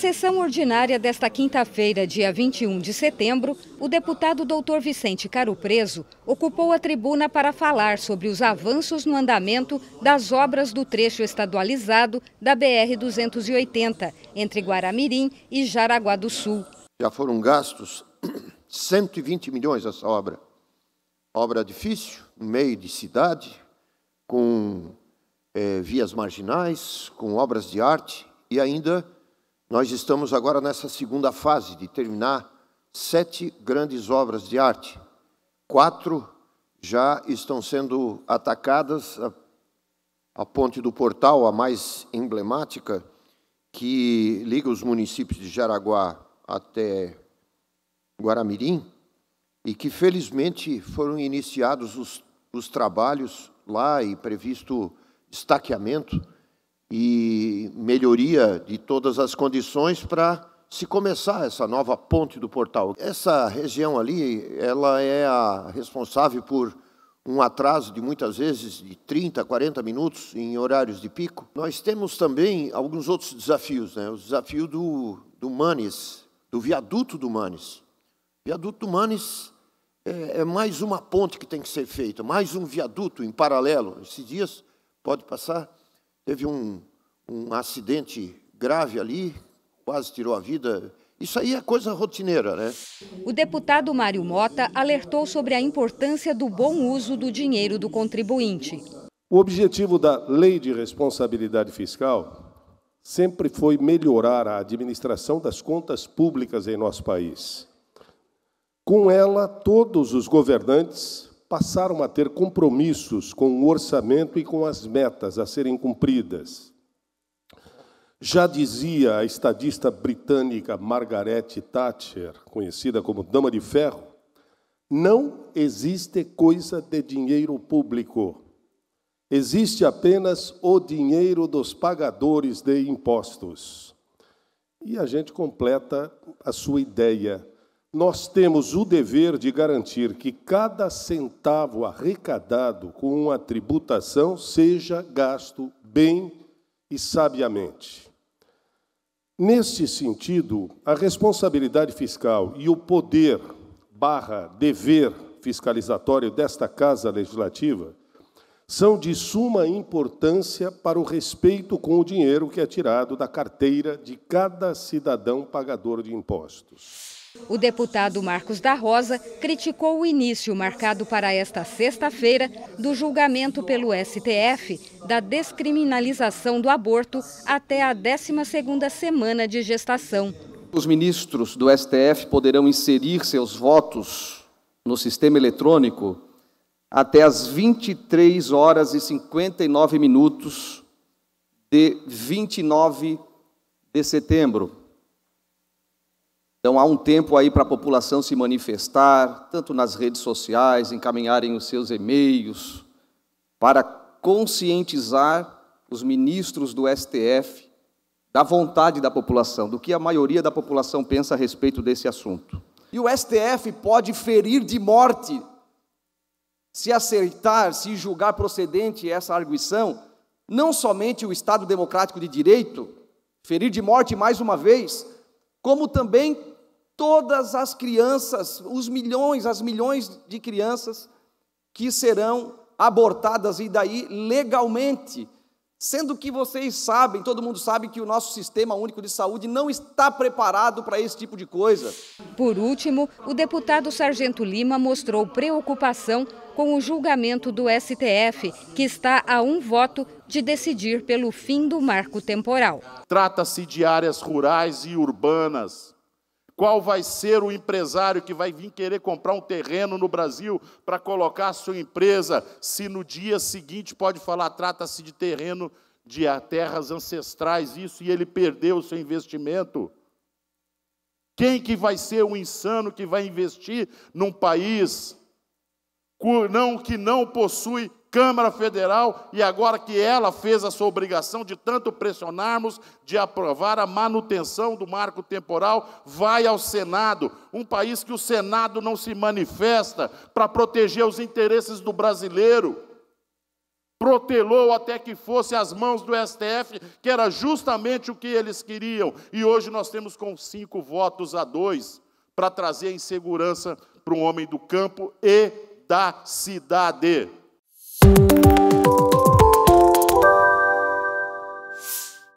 sessão ordinária desta quinta-feira, dia 21 de setembro, o deputado doutor Vicente Caro Preso ocupou a tribuna para falar sobre os avanços no andamento das obras do trecho estadualizado da BR-280, entre Guaramirim e Jaraguá do Sul. Já foram gastos 120 milhões essa obra. Obra difícil, no meio de cidade, com é, vias marginais, com obras de arte e ainda nós estamos agora nessa segunda fase de terminar sete grandes obras de arte. Quatro já estão sendo atacadas, a, a ponte do Portal, a mais emblemática, que liga os municípios de Jaraguá até Guaramirim, e que felizmente foram iniciados os, os trabalhos lá e previsto estaqueamento e melhoria de todas as condições para se começar essa nova ponte do portal. Essa região ali, ela é a responsável por um atraso de muitas vezes de 30, 40 minutos em horários de pico. Nós temos também alguns outros desafios, né? O desafio do, do Manes, do viaduto do Manes. O viaduto do Manes é, é mais uma ponte que tem que ser feita, mais um viaduto em paralelo. Esses dias, pode passar, teve um, um acidente grave ali, quase tirou a vida. Isso aí é coisa rotineira, né? O deputado Mário Mota alertou sobre a importância do bom uso do dinheiro do contribuinte. O objetivo da Lei de Responsabilidade Fiscal sempre foi melhorar a administração das contas públicas em nosso país. Com ela, todos os governantes passaram a ter compromissos com o orçamento e com as metas a serem cumpridas. Já dizia a estadista britânica Margaret Thatcher, conhecida como Dama de Ferro, não existe coisa de dinheiro público. Existe apenas o dinheiro dos pagadores de impostos. E a gente completa a sua ideia. Nós temos o dever de garantir que cada centavo arrecadado com uma tributação seja gasto bem e sabiamente. Neste sentido, a responsabilidade fiscal e o poder barra dever fiscalizatório desta Casa Legislativa são de suma importância para o respeito com o dinheiro que é tirado da carteira de cada cidadão pagador de impostos. O deputado Marcos da Rosa criticou o início marcado para esta sexta-feira do julgamento pelo STF da descriminalização do aborto até a 12ª semana de gestação. Os ministros do STF poderão inserir seus votos no sistema eletrônico até as 23 horas e 59 minutos de 29 de setembro. Então há um tempo aí para a população se manifestar, tanto nas redes sociais, encaminharem os seus e-mails, para conscientizar os ministros do STF da vontade da população, do que a maioria da população pensa a respeito desse assunto. E o STF pode ferir de morte se aceitar, se julgar procedente essa arguição, não somente o Estado democrático de direito, ferir de morte mais uma vez, como também todas as crianças, os milhões, as milhões de crianças que serão abortadas e daí legalmente, sendo que vocês sabem, todo mundo sabe que o nosso sistema único de saúde não está preparado para esse tipo de coisa. Por último, o deputado Sargento Lima mostrou preocupação com o julgamento do STF, que está a um voto de decidir pelo fim do marco temporal. Trata-se de áreas rurais e urbanas qual vai ser o empresário que vai vir querer comprar um terreno no Brasil para colocar a sua empresa, se no dia seguinte pode falar, trata-se de terreno de ah, terras ancestrais, isso, e ele perdeu o seu investimento? Quem que vai ser o insano que vai investir num país não, que não possui Câmara Federal, e agora que ela fez a sua obrigação de tanto pressionarmos de aprovar a manutenção do marco temporal, vai ao Senado, um país que o Senado não se manifesta para proteger os interesses do brasileiro. Protelou até que fosse as mãos do STF, que era justamente o que eles queriam. E hoje nós temos com cinco votos a dois para trazer a insegurança para um homem do campo e da cidade. Thank you